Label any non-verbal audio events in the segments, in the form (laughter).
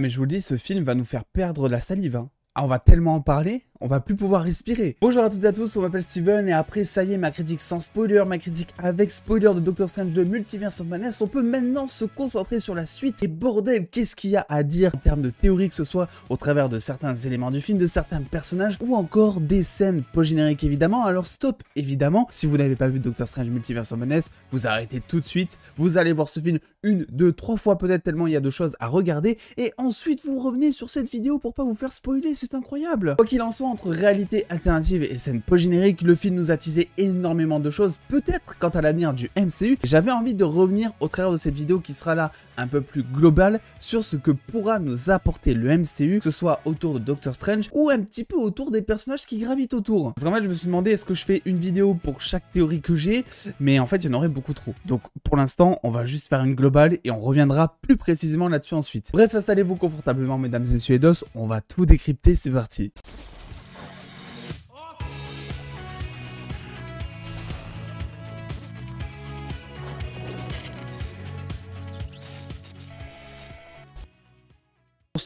Mais je vous le dis, ce film va nous faire perdre la salive. Hein. Ah, on va tellement en parler on va plus pouvoir respirer. Bonjour à toutes et à tous, on m'appelle Steven et après ça y est ma critique sans spoiler, ma critique avec spoiler de Doctor Strange de Multiverse of Madness, on peut maintenant se concentrer sur la suite et bordel qu'est-ce qu'il y a à dire en termes de théorie que ce soit au travers de certains éléments du film, de certains personnages ou encore des scènes Pas génériques évidemment, alors stop évidemment, si vous n'avez pas vu Doctor Strange Multiverse of Madness, vous arrêtez tout de suite, vous allez voir ce film une, deux, trois fois peut-être tellement il y a de choses à regarder et ensuite vous revenez sur cette vidéo pour pas vous faire spoiler, c'est incroyable. Quoi qu'il en soit, entre réalité alternative et scène post-générique, le film nous a teasé énormément de choses, peut-être quant à l'avenir du MCU. J'avais envie de revenir au travers de cette vidéo qui sera là un peu plus globale sur ce que pourra nous apporter le MCU, que ce soit autour de Doctor Strange ou un petit peu autour des personnages qui gravitent autour. Vraiment, je me suis demandé est-ce que je fais une vidéo pour chaque théorie que j'ai, mais en fait, il y en aurait beaucoup trop. Donc, pour l'instant, on va juste faire une globale et on reviendra plus précisément là-dessus ensuite. Bref, installez-vous confortablement, mesdames et messieurs on va tout décrypter, c'est parti.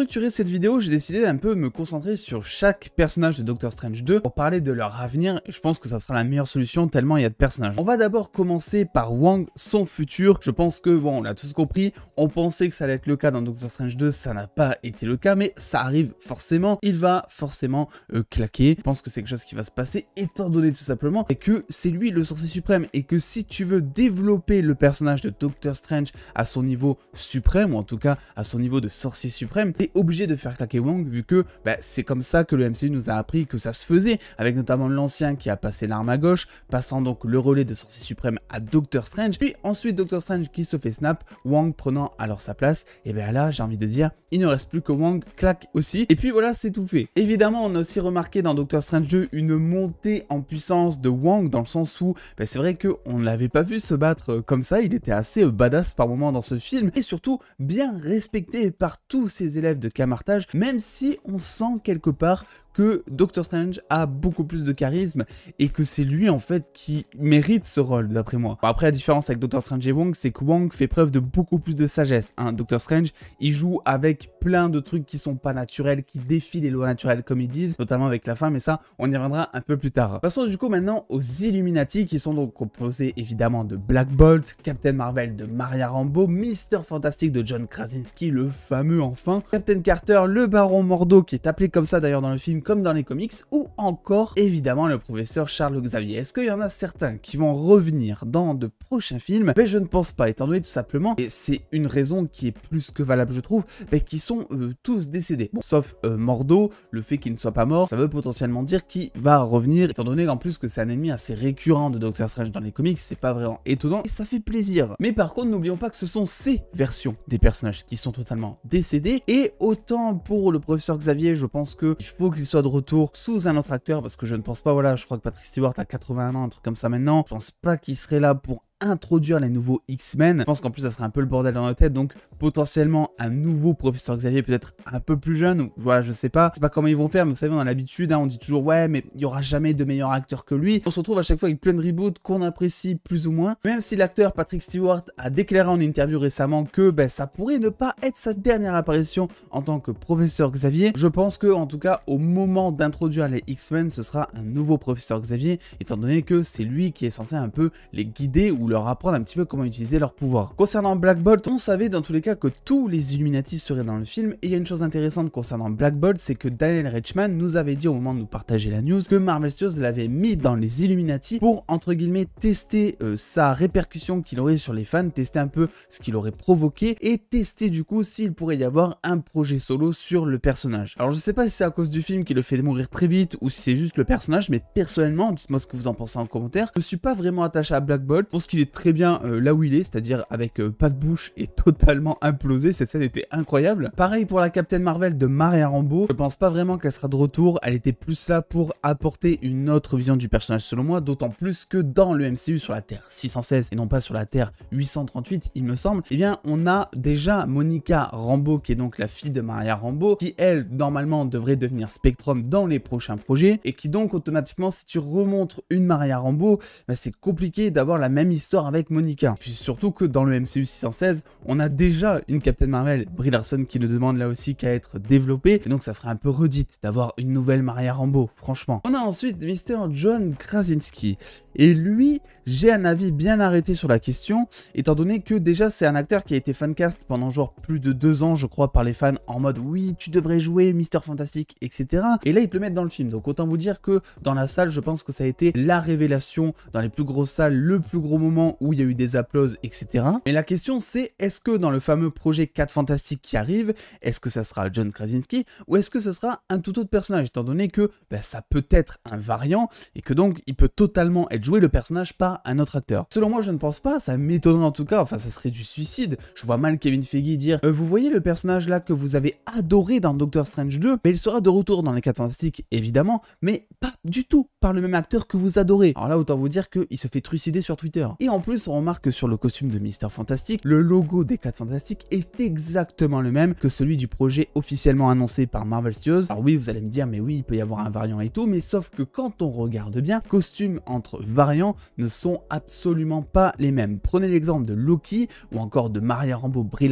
structurer cette vidéo, j'ai décidé d'un peu me concentrer sur chaque personnage de Doctor Strange 2 pour parler de leur avenir je pense que ça sera la meilleure solution tellement il y a de personnages. On va d'abord commencer par Wang, son futur. Je pense que, bon, on l'a tous compris, on pensait que ça allait être le cas dans Doctor Strange 2, ça n'a pas été le cas, mais ça arrive forcément, il va forcément euh, claquer. Je pense que c'est quelque chose qui va se passer étant donné tout simplement que c'est lui le sorcier suprême et que si tu veux développer le personnage de Doctor Strange à son niveau suprême ou en tout cas à son niveau de sorcier suprême, obligé de faire claquer Wang vu que bah, c'est comme ça que le MCU nous a appris que ça se faisait, avec notamment l'ancien qui a passé l'arme à gauche, passant donc le relais de sorcier suprême à Doctor Strange, puis ensuite Doctor Strange qui se fait snap, Wang prenant alors sa place, et bien là j'ai envie de dire, il ne reste plus que Wang claque aussi, et puis voilà c'est tout fait. Évidemment on a aussi remarqué dans Doctor Strange 2 une montée en puissance de Wang dans le sens où ben, c'est vrai qu'on ne l'avait pas vu se battre euh, comme ça, il était assez euh, badass par moment dans ce film, et surtout bien respecté par tous ses élèves de camartage, même si on sent quelque part que Doctor Strange a beaucoup plus de charisme et que c'est lui en fait qui mérite ce rôle d'après moi. Après la différence avec Doctor Strange et Wong, c'est que Wong fait preuve de beaucoup plus de sagesse. Hein. Doctor Strange, il joue avec plein de trucs qui sont pas naturels, qui défient les lois naturelles comme ils disent, notamment avec la fin, mais ça, on y reviendra un peu plus tard. Passons du coup maintenant aux Illuminati qui sont donc composés évidemment de Black Bolt, Captain Marvel de Maria Rambo, Mister Fantastic de John Krasinski, le fameux enfin, Captain Carter, le Baron Mordo qui est appelé comme ça d'ailleurs dans le film comme dans les comics, ou encore évidemment le professeur Charles Xavier. Est-ce qu'il y en a certains qui vont revenir dans de prochains films Ben je ne pense pas, étant donné tout simplement, et c'est une raison qui est plus que valable je trouve, ben qu'ils sont euh, tous décédés. Bon, sauf euh, Mordo, le fait qu'il ne soit pas mort, ça veut potentiellement dire qu'il va revenir, étant donné qu'en plus que c'est un ennemi assez récurrent de Doctor Strange dans les comics, c'est pas vraiment étonnant, et ça fait plaisir. Mais par contre, n'oublions pas que ce sont ces versions des personnages qui sont totalement décédés, et autant pour le professeur Xavier, je pense qu'il faut qu'il soit de retour sous un autre acteur, parce que je ne pense pas, voilà, je crois que Patrick Stewart a 81 ans, un truc comme ça maintenant, je pense pas qu'il serait là pour introduire les nouveaux X-Men. Je pense qu'en plus ça sera un peu le bordel dans notre tête, donc potentiellement un nouveau professeur Xavier peut-être un peu plus jeune, ou voilà, je sais pas. C'est pas comment ils vont faire, mais vous savez, on a l'habitude, hein, on dit toujours ouais, mais il y aura jamais de meilleur acteur que lui. On se retrouve à chaque fois avec plein de reboots qu'on apprécie plus ou moins. Même si l'acteur Patrick Stewart a déclaré en interview récemment que ben, ça pourrait ne pas être sa dernière apparition en tant que professeur Xavier, je pense que en tout cas au moment d'introduire les X-Men, ce sera un nouveau professeur Xavier, étant donné que c'est lui qui est censé un peu les guider ou leur apprendre un petit peu comment utiliser leur pouvoir. Concernant Black Bolt, on savait dans tous les cas que tous les Illuminati seraient dans le film, et il y a une chose intéressante concernant Black Bolt, c'est que Daniel Richman nous avait dit au moment de nous partager la news que Marvel Studios l'avait mis dans les Illuminati pour, entre guillemets, tester euh, sa répercussion qu'il aurait sur les fans, tester un peu ce qu'il aurait provoqué, et tester du coup s'il pourrait y avoir un projet solo sur le personnage. Alors je sais pas si c'est à cause du film qui le fait mourir très vite, ou si c'est juste le personnage, mais personnellement, dites-moi ce que vous en pensez en commentaire, je suis pas vraiment attaché à Black Bolt pour ce qu'il très bien euh, là où il est, c'est-à-dire avec euh, pas de bouche et (laughs) totalement implosé. Cette scène était incroyable. Pareil pour la Captain Marvel de Maria Rambo. Je pense pas vraiment qu'elle sera de retour. Elle était plus là pour apporter une autre vision du personnage selon moi, d'autant plus que dans le MCU sur la Terre 616 et non pas sur la Terre 838, il me semble, eh bien on a déjà Monica Rambo qui est donc la fille de Maria Rambo, qui elle normalement devrait devenir Spectrum dans les prochains projets et qui donc automatiquement si tu remontres une Maria Rambo, bah, c'est compliqué d'avoir la même histoire avec Monica. Puis surtout que dans le MCU 616, on a déjà une Captain Marvel, Brie Larson, qui ne demande là aussi qu'à être développée, et donc ça ferait un peu redite d'avoir une nouvelle Maria Rambo, franchement. On a ensuite Mr. John Krasinski, et lui, j'ai un avis bien arrêté sur la question, étant donné que déjà c'est un acteur qui a été fancast pendant genre plus de deux ans, je crois, par les fans en mode oui, tu devrais jouer Mister Fantastique, etc. Et là, ils te le mettent dans le film. Donc autant vous dire que dans la salle, je pense que ça a été la révélation, dans les plus grosses salles, le plus gros moment où il y a eu des applauses, etc. Mais la question c'est, est-ce que dans le fameux projet 4 Fantastiques qui arrive, est-ce que ça sera John Krasinski ou est-ce que ça sera un tout autre personnage, étant donné que ben, ça peut être un variant et que donc il peut totalement être Jouer le personnage par un autre acteur. Selon moi, je ne pense pas, ça m'étonnerait en tout cas, enfin ça serait du suicide. Je vois mal Kevin Feige dire euh, Vous voyez le personnage là que vous avez adoré dans Doctor Strange 2, mais il sera de retour dans les 4 Fantastiques, évidemment, mais pas du tout par le même acteur que vous adorez. Alors là, autant vous dire qu'il se fait trucider sur Twitter. Et en plus, on remarque que sur le costume de Mister Fantastique, le logo des 4 Fantastiques est exactement le même que celui du projet officiellement annoncé par Marvel Studios. Alors oui, vous allez me dire, mais oui, il peut y avoir un variant et tout, mais sauf que quand on regarde bien, costume entre variants ne sont absolument pas les mêmes. Prenez l'exemple de Loki, ou encore de Maria Rambo Brie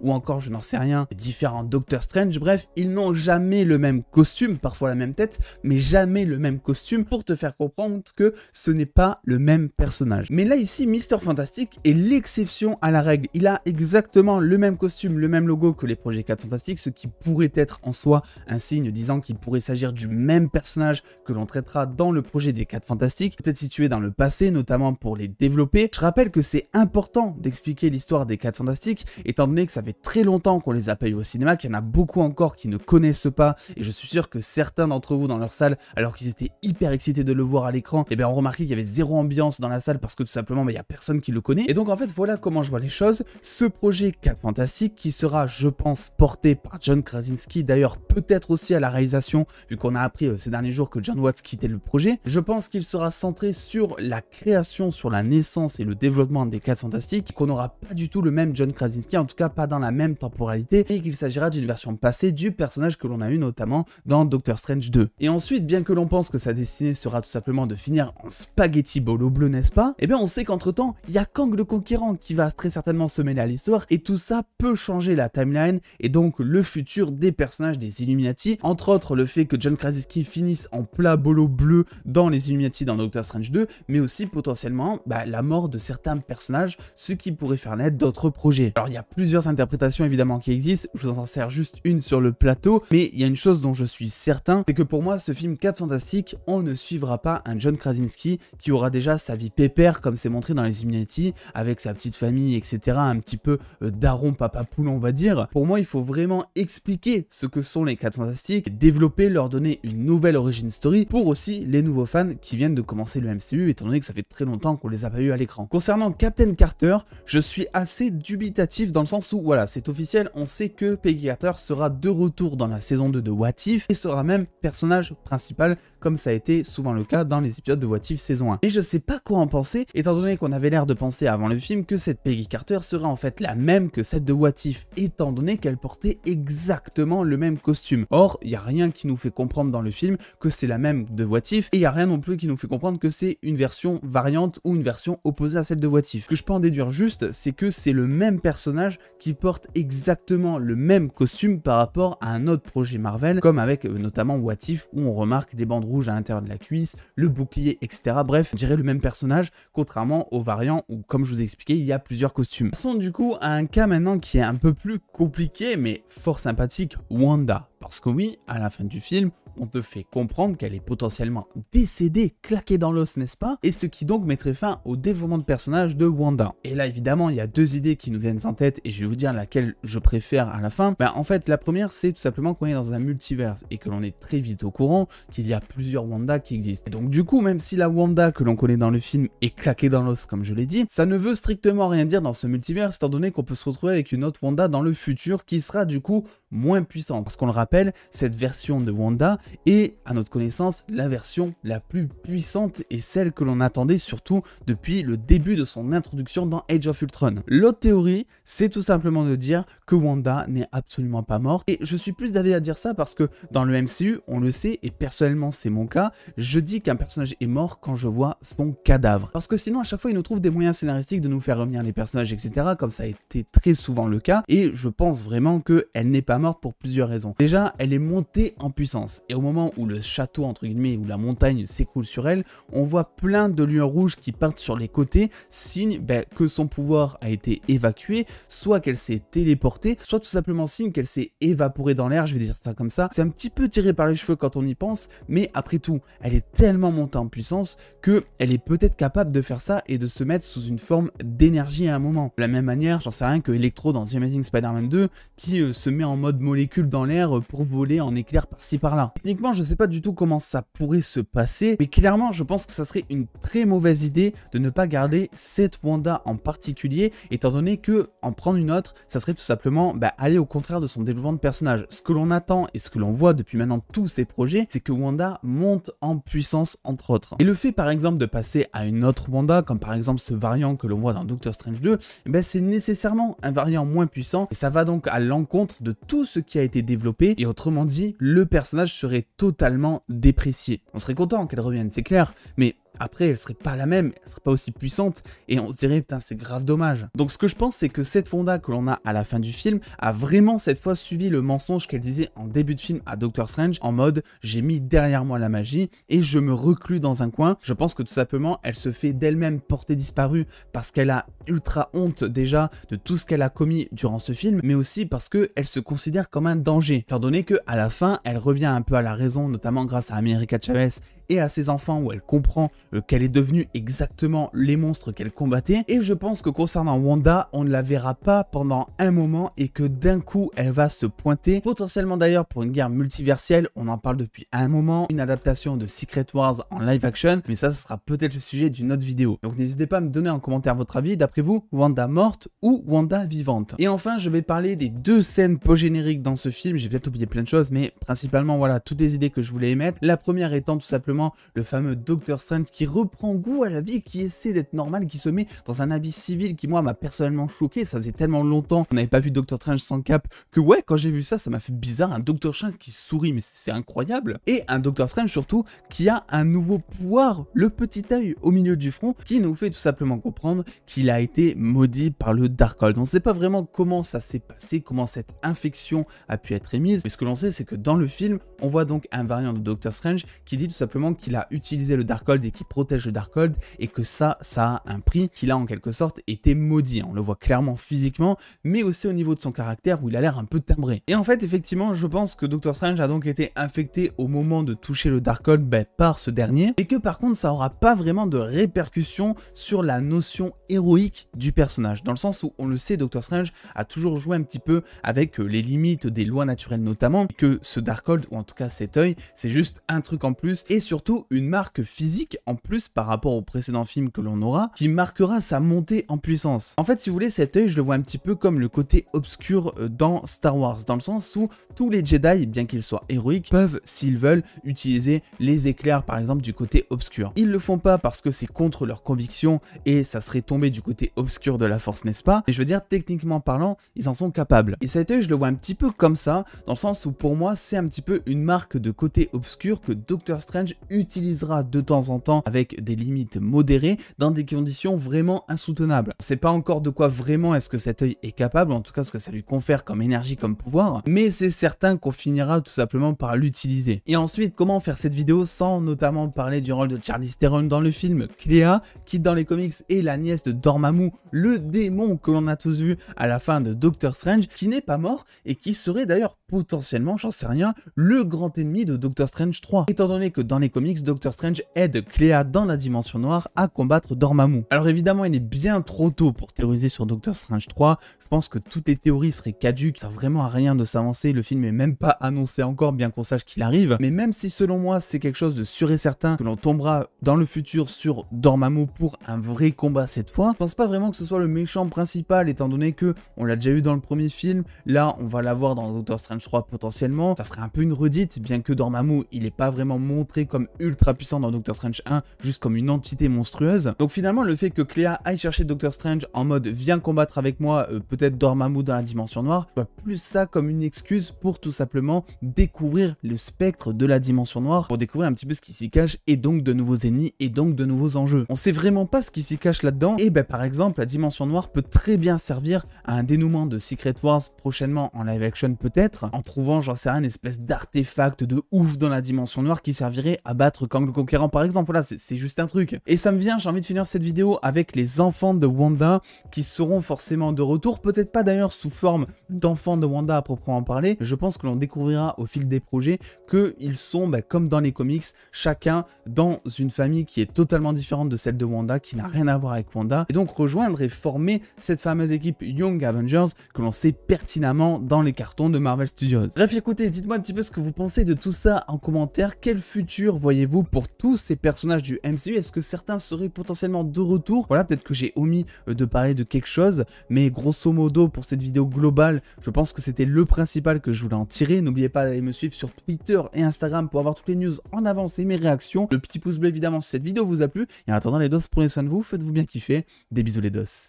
ou encore, je n'en sais rien, différents Doctor Strange, bref, ils n'ont jamais le même costume, parfois la même tête, mais jamais le même costume pour te faire comprendre que ce n'est pas le même personnage. Mais là ici, Mister Fantastic est l'exception à la règle. Il a exactement le même costume, le même logo que les Projets 4 Fantastiques, ce qui pourrait être en soi un signe disant qu'il pourrait s'agir du même personnage que l'on traitera dans le projet des 4 Fantastiques. Peut-être situés dans le passé, notamment pour les développer. Je rappelle que c'est important d'expliquer l'histoire des 4 Fantastiques, étant donné que ça fait très longtemps qu'on les a payés au cinéma, qu'il y en a beaucoup encore qui ne connaissent pas, et je suis sûr que certains d'entre vous dans leur salle, alors qu'ils étaient hyper excités de le voir à l'écran, et eh bien ont remarqué qu'il y avait zéro ambiance dans la salle parce que tout simplement, bah, il n'y a personne qui le connaît. Et donc en fait, voilà comment je vois les choses. Ce projet 4 Fantastiques qui sera, je pense, porté par John Krasinski, d'ailleurs peut-être aussi à la réalisation, vu qu'on a appris euh, ces derniers jours que John Watts quittait le projet, je pense qu'il sera centré sur la création, sur la naissance et le développement des 4 Fantastiques, qu'on n'aura pas du tout le même John Krasinski, en tout cas pas dans la même temporalité, et qu'il s'agira d'une version passée du personnage que l'on a eu notamment dans Doctor Strange 2. Et ensuite, bien que l'on pense que sa destinée sera tout simplement de finir en spaghetti bolo bleu, n'est-ce pas Eh bien, on sait qu'entre temps, il y a Kang le Conquérant qui va très certainement se mêler à l'histoire, et tout ça peut changer la timeline et donc le futur des personnages des Illuminati, entre autres le fait que John Krasinski finisse en plat bolo bleu dans les Illuminati dans Doctor Strange 2, mais aussi potentiellement bah, la mort de certains personnages, ce qui pourrait faire naître d'autres projets. Alors il y a plusieurs interprétations évidemment qui existent, je vous en sers juste une sur le plateau, mais il y a une chose dont je suis certain, c'est que pour moi ce film 4 Fantastiques, on ne suivra pas un John Krasinski qui aura déjà sa vie pépère comme c'est montré dans les Illuminati, avec sa petite famille, etc. Un petit peu euh, daron papa poule on va dire. Pour moi il faut vraiment expliquer ce que sont les 4 Fantastiques, développer, leur donner une nouvelle origin story pour aussi les nouveaux fans qui viennent de commencer le MCU, étant donné que ça fait très longtemps qu'on les a pas eu à l'écran. Concernant Captain Carter, je suis assez dubitatif dans le sens où, voilà, c'est officiel, on sait que Peggy Carter sera de retour dans la saison 2 de What If et sera même personnage principal comme ça a été souvent le cas dans les épisodes de What saison 1. Et je sais pas quoi en penser, étant donné qu'on avait l'air de penser avant le film que cette Peggy Carter serait en fait la même que celle de What étant donné qu'elle portait exactement le même costume. Or, il y a rien qui nous fait comprendre dans le film que c'est la même de What et il y a rien non plus qui nous fait comprendre que c'est une version variante ou une version opposée à celle de What Ce que je peux en déduire juste, c'est que c'est le même personnage qui porte exactement le même costume par rapport à un autre projet Marvel, comme avec euh, notamment What où on remarque les bandes rouge à l'intérieur de la cuisse, le bouclier, etc. Bref, je dirais le même personnage, contrairement aux variants où, comme je vous ai expliqué, il y a plusieurs costumes. Passons du coup à un cas maintenant qui est un peu plus compliqué, mais fort sympathique, Wanda. Parce que oui, à la fin du film, on te fait comprendre qu'elle est potentiellement décédée, claquée dans l'os, n'est-ce pas Et ce qui donc mettrait fin au développement de personnage de Wanda. Et là, évidemment, il y a deux idées qui nous viennent en tête et je vais vous dire laquelle je préfère à la fin. Ben, en fait, la première, c'est tout simplement qu'on est dans un multiverse et que l'on est très vite au courant qu'il y a plusieurs Wanda qui existent. donc, du coup, même si la Wanda que l'on connaît dans le film est claquée dans l'os, comme je l'ai dit, ça ne veut strictement rien dire dans ce multiverse, étant donné qu'on peut se retrouver avec une autre Wanda dans le futur qui sera du coup moins puissant. Parce qu'on le rappelle, cette version de Wanda est, à notre connaissance, la version la plus puissante et celle que l'on attendait surtout depuis le début de son introduction dans Age of Ultron. L'autre théorie, c'est tout simplement de dire que Wanda n'est absolument pas morte. Et je suis plus d'avis à dire ça parce que dans le MCU, on le sait, et personnellement c'est mon cas, je dis qu'un personnage est mort quand je vois son cadavre. Parce que sinon à chaque fois il nous trouve des moyens scénaristiques de nous faire revenir les personnages, etc. Comme ça a été très souvent le cas. Et je pense vraiment qu'elle n'est pas morte pour plusieurs raisons. Déjà, elle est montée en puissance et au moment où le château entre guillemets ou la montagne s'écroule sur elle, on voit plein de lueurs rouges qui partent sur les côtés, signe ben, que son pouvoir a été évacué, soit qu'elle s'est téléportée, soit tout simplement signe qu'elle s'est évaporée dans l'air, je vais dire ça comme ça. C'est un petit peu tiré par les cheveux quand on y pense, mais après tout, elle est tellement montée en puissance que elle est peut-être capable de faire ça et de se mettre sous une forme d'énergie à un moment. De la même manière, j'en sais rien que Electro dans The Amazing Spider-Man 2 qui euh, se met en mode de molécules dans l'air pour voler en éclair par-ci par-là. Techniquement, je sais pas du tout comment ça pourrait se passer, mais clairement, je pense que ça serait une très mauvaise idée de ne pas garder cette Wanda en particulier, étant donné que en prendre une autre, ça serait tout simplement bah, aller au contraire de son développement de personnage. Ce que l'on attend et ce que l'on voit depuis maintenant tous ces projets, c'est que Wanda monte en puissance entre autres. Et le fait par exemple de passer à une autre Wanda, comme par exemple ce variant que l'on voit dans Doctor Strange 2, eh ben, c'est nécessairement un variant moins puissant et ça va donc à l'encontre de tout ce qui a été développé, et autrement dit, le personnage serait totalement déprécié. On serait content qu'elle revienne, c'est clair, mais après, elle serait pas la même, elle serait pas aussi puissante, et on se dirait, putain, c'est grave dommage. Donc ce que je pense, c'est que cette Fonda que l'on a à la fin du film a vraiment cette fois suivi le mensonge qu'elle disait en début de film à Doctor Strange, en mode, j'ai mis derrière moi la magie, et je me reclus dans un coin. Je pense que tout simplement, elle se fait d'elle-même porter disparue, parce qu'elle a ultra honte déjà de tout ce qu'elle a commis durant ce film, mais aussi parce qu'elle se considère comme un danger, étant donné que à la fin, elle revient un peu à la raison, notamment grâce à America Chavez et à ses enfants où elle comprend euh, qu'elle est devenue exactement les monstres qu'elle combattait. Et je pense que concernant Wanda, on ne la verra pas pendant un moment et que d'un coup, elle va se pointer. Potentiellement d'ailleurs pour une guerre multiversielle, on en parle depuis un moment, une adaptation de Secret Wars en live action, mais ça, ce sera peut-être le sujet d'une autre vidéo. Donc n'hésitez pas à me donner en commentaire votre avis, d'après vous, Wanda morte ou Wanda vivante. Et enfin, je vais parler des deux scènes post-génériques dans ce film, j'ai peut-être oublié plein de choses, mais principalement, voilà, toutes les idées que je voulais émettre. La première étant tout simplement le fameux Docteur Strange qui reprend goût à la vie, qui essaie d'être normal, qui se met dans un habit civil qui moi m'a personnellement choqué, ça faisait tellement longtemps qu'on n'avait pas vu Docteur Strange sans cap que ouais quand j'ai vu ça ça m'a fait bizarre, un Docteur Strange qui sourit mais c'est incroyable, et un Docteur Strange surtout qui a un nouveau pouvoir, le petit œil au milieu du front qui nous fait tout simplement comprendre qu'il a été maudit par le Darkhold. On ne sait pas vraiment comment ça s'est passé, comment cette infection a pu être émise, mais ce que l'on sait c'est que dans le film on voit donc un variant de Docteur Strange qui dit tout simplement qu'il a utilisé le Darkhold et qui protège le Darkhold et que ça, ça a un prix qu'il a en quelque sorte été maudit. On le voit clairement physiquement, mais aussi au niveau de son caractère où il a l'air un peu timbré. Et en fait, effectivement, je pense que Doctor Strange a donc été infecté au moment de toucher le Darkhold ben, par ce dernier et que par contre, ça aura pas vraiment de répercussions sur la notion héroïque du personnage, dans le sens où on le sait, Doctor Strange a toujours joué un petit peu avec euh, les limites des lois naturelles notamment, et que ce Darkhold, ou en tout cas cet œil, c'est juste un truc en plus, et sur une marque physique en plus par rapport au précédent film que l'on aura, qui marquera sa montée en puissance. En fait, si vous voulez, cet œil, je le vois un petit peu comme le côté obscur euh, dans Star Wars, dans le sens où tous les Jedi, bien qu'ils soient héroïques, peuvent, s'ils veulent, utiliser les éclairs par exemple du côté obscur. Ils le font pas parce que c'est contre leur conviction et ça serait tombé du côté obscur de la force, n'est-ce pas Mais je veux dire, techniquement parlant, ils en sont capables. Et cet œil, je le vois un petit peu comme ça, dans le sens où pour moi, c'est un petit peu une marque de côté obscur que Doctor Strange utilisera de temps en temps avec des limites modérées dans des conditions vraiment insoutenables. On sait pas encore de quoi vraiment est-ce que cet œil est capable, en tout cas ce que ça lui confère comme énergie, comme pouvoir, mais c'est certain qu'on finira tout simplement par l'utiliser. Et ensuite, comment faire cette vidéo sans notamment parler du rôle de Charlie Theron dans le film Cléa, qui dans les comics est la nièce de Dormammu, le démon que l'on a tous vu à la fin de Doctor Strange, qui n'est pas mort et qui serait d'ailleurs potentiellement, j'en sais rien, le grand ennemi de Doctor Strange 3. Étant donné que dans les comics, Doctor Strange aide Cléa dans la dimension noire à combattre Dormammu. Alors évidemment, il est bien trop tôt pour théoriser sur Doctor Strange 3. Je pense que toutes les théories seraient caduques, ça vraiment à rien de s'avancer. Le film est même pas annoncé encore, bien qu'on sache qu'il arrive. Mais même si selon moi, c'est quelque chose de sûr et certain que l'on tombera dans le futur sur Dormammu pour un vrai combat cette fois, je pense pas vraiment que ce soit le méchant principal, étant donné que on l'a déjà eu dans le premier film. Là, on va l'avoir dans Doctor Strange 3 potentiellement. Ça ferait un peu une redite, bien que Dormammu, il est pas vraiment montré comme ultra puissant dans Doctor Strange 1, juste comme une entité monstrueuse. Donc finalement, le fait que Cléa aille chercher Doctor Strange en mode viens combattre avec moi, euh, peut-être Dormammu dans la dimension noire, je vois plus ça comme une excuse pour tout simplement découvrir le spectre de la dimension noire, pour découvrir un petit peu ce qui s'y cache et donc de nouveaux ennemis et donc de nouveaux enjeux. On sait vraiment pas ce qui s'y cache là-dedans, et ben par exemple, la dimension noire peut très bien servir à un dénouement de Secret Wars prochainement en live action peut-être, en trouvant, j'en sais rien, une espèce d'artefact de ouf dans la dimension noire qui servirait à abattre Kang le Conquérant par exemple, voilà, c'est juste un truc. Et ça me vient, j'ai envie de finir cette vidéo avec les enfants de Wanda qui seront forcément de retour, peut-être pas d'ailleurs sous forme d'enfants de Wanda à proprement parler, je pense que l'on découvrira au fil des projets qu'ils sont, bah, comme dans les comics, chacun dans une famille qui est totalement différente de celle de Wanda, qui n'a rien à voir avec Wanda, et donc rejoindre et former cette fameuse équipe Young Avengers que l'on sait pertinemment dans les cartons de Marvel Studios. Bref, écoutez, dites-moi un petit peu ce que vous pensez de tout ça en commentaire, quel futur voyez-vous, pour tous ces personnages du MCU Est-ce que certains seraient potentiellement de retour Voilà, peut-être que j'ai omis euh, de parler de quelque chose, mais grosso modo, pour cette vidéo globale, je pense que c'était le principal que je voulais en tirer. N'oubliez pas d'aller me suivre sur Twitter et Instagram pour avoir toutes les news en avance et mes réactions. Le petit pouce bleu, évidemment, si cette vidéo vous a plu. Et en attendant, les dos, prenez soin de vous, faites-vous bien kiffer. Des bisous les dos.